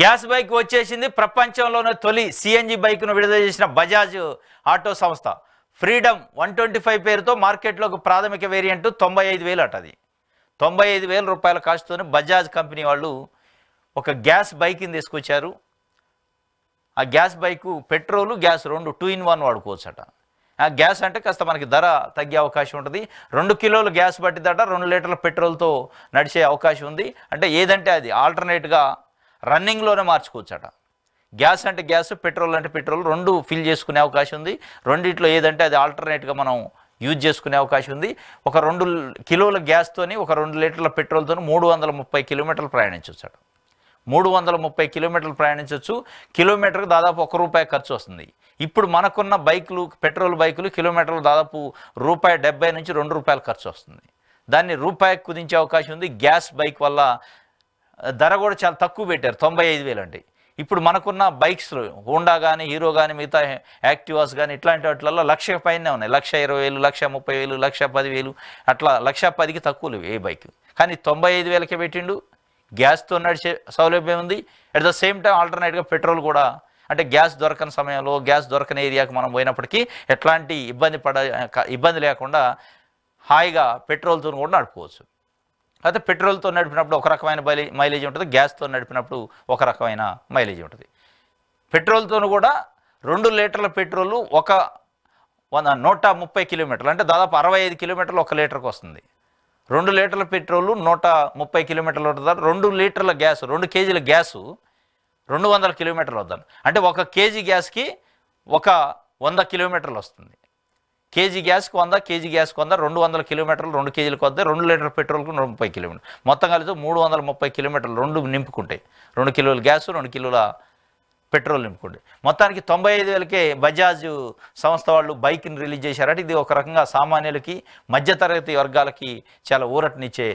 gas bike వచ్చేసింది ప్రపంచంలోనే తొలి సిఎన్జి బైక్ను విడుదల చేసిన బజాజ్ ఆటో సంస్థ ఫ్రీడమ్ వన్ ట్వంటీ ఫైవ్ పేరుతో మార్కెట్లోకి ప్రాథమిక వేరియంట్ తొంభై ఐదు వేలు అటది తొంభై ఐదు వేల రూపాయల ఖర్చుతోనే బజాజ్ కంపెనీ వాళ్ళు ఒక గ్యాస్ బైక్ని తీసుకొచ్చారు ఆ గ్యాస్ బైకు పెట్రోలు గ్యాస్ రెండు టూ ఇన్ వన్ వాడుకోవచ్చు అట ఆ గ్యాస్ అంటే కాస్త మనకి ధర తగ్గే అవకాశం ఉంటుంది రెండు కిలోలు గ్యాస్ పట్టిందట రెండు లీటర్ల పెట్రోల్తో నడిచే అవకాశం ఉంది అంటే ఏదంటే అది ఆల్టర్నేట్గా రన్నింగ్లోనే మార్చుకోవచ్చట గ్యాస్ అంటే గ్యాస్ పెట్రోల్ అంటే పెట్రోల్ రెండు ఫిల్ చేసుకునే అవకాశం ఉంది రెండిట్లో ఏదంటే అది ఆల్టర్నేట్గా మనం యూజ్ చేసుకునే అవకాశం ఉంది ఒక రెండు కిలోల గ్యాస్తోని ఒక రెండు లీటర్ల పెట్రోల్తో మూడు వందల ముప్పై కిలోమీటర్లు ప్రయాణించవచ్చు అట మూడు వందల ముప్పై కిలోమీటర్లు ప్రయాణించవచ్చు కిలోమీటర్కి దాదాపు ఒక రూపాయి ఖర్చు వస్తుంది ఇప్పుడు మనకున్న బైకులు పెట్రోల్ బైకులు కిలోమీటర్లు దాదాపు రూపాయి డెబ్బై నుంచి రెండు రూపాయలు ఖర్చు వస్తుంది దాన్ని రూపాయికి కుదించే అవకాశం ఉంది గ్యాస్ బైక్ వల్ల ధర కూడా చాలా తక్కువ పెట్టారు తొంభై ఐదు వేలు అంటే ఇప్పుడు మనకున్న బైక్స్లో హోండా కానీ హీరో కానీ మిగతా యాక్టివాస్ కానీ ఇట్లాంటి వాటిలలో లక్ష పైనే ఉన్నాయి లక్ష ఇరవై వేలు లక్ష ముప్పై వేలు లక్ష పదివేలు అట్లా లక్ష పదికి తక్కువ లేవు ఏ బైక్ కానీ తొంభై ఐదు వేలకే పెట్టిండు గ్యాస్తో నడిచే సౌలభ్యం ఉంది అట్ ద సేమ్ టైం ఆల్టర్నేట్గా పెట్రోల్ కూడా అంటే గ్యాస్ దొరకని సమయంలో గ్యాస్ దొరకని ఏరియాకి మనం పోయినప్పటికీ ఎట్లాంటి ఇబ్బంది పడ ఇబ్బంది లేకుండా హాయిగా పెట్రోల్తో కూడా నడుపుకోవచ్చు అయితే పెట్రోల్తో నడిపినప్పుడు ఒక రకమైన మైలేజ్ ఉంటుంది గ్యాస్తో నడిపినప్పుడు ఒక రకమైన మైలేజ్ ఉంటుంది పెట్రోల్తోను కూడా రెండు లీటర్ల పెట్రోలు ఒక వంద నూట ముప్పై కిలోమీటర్లు అంటే దాదాపు అరవై ఐదు కిలోమీటర్లు ఒక లీటర్కి వస్తుంది రెండు లీటర్ల పెట్రోలు నూట ముప్పై కిలోమీటర్లు వద్దాను రెండు లీటర్ల గ్యాస్ రెండు కేజీల గ్యాసు రెండు వందల కిలోమీటర్లు వద్దాను అంటే ఒక కేజీ గ్యాస్కి ఒక వంద కిలోమీటర్లు వస్తుంది కేజీ గ్యాస్కి వంద కేజీ గ్యాస్కి వంద రెండు వందల కిలోమీటర్లు రెండు కేజీలు వద్ద రెండు లీటర్ పెట్రోల్కు ముప్పై కిలోమీటర్ మొత్తం కలిసి మూడు వందల ముప్పై కిలోమీటర్లు రెండు నింపుకుంటాయి రెండు కిలోల గ్యాస్ రెండు కిలోల పెట్రోల్ నింపుకుంటాయి మొత్తానికి తొంభై ఐదు వేలకే బజాజ్ సంస్థ వాళ్ళు బైక్ని రిలీజ్ చేశారంటే ఇది ఒక రకంగా సామాన్యులకి మధ్యతరగతి వర్గాలకి చాలా ఊరటనిచ్చే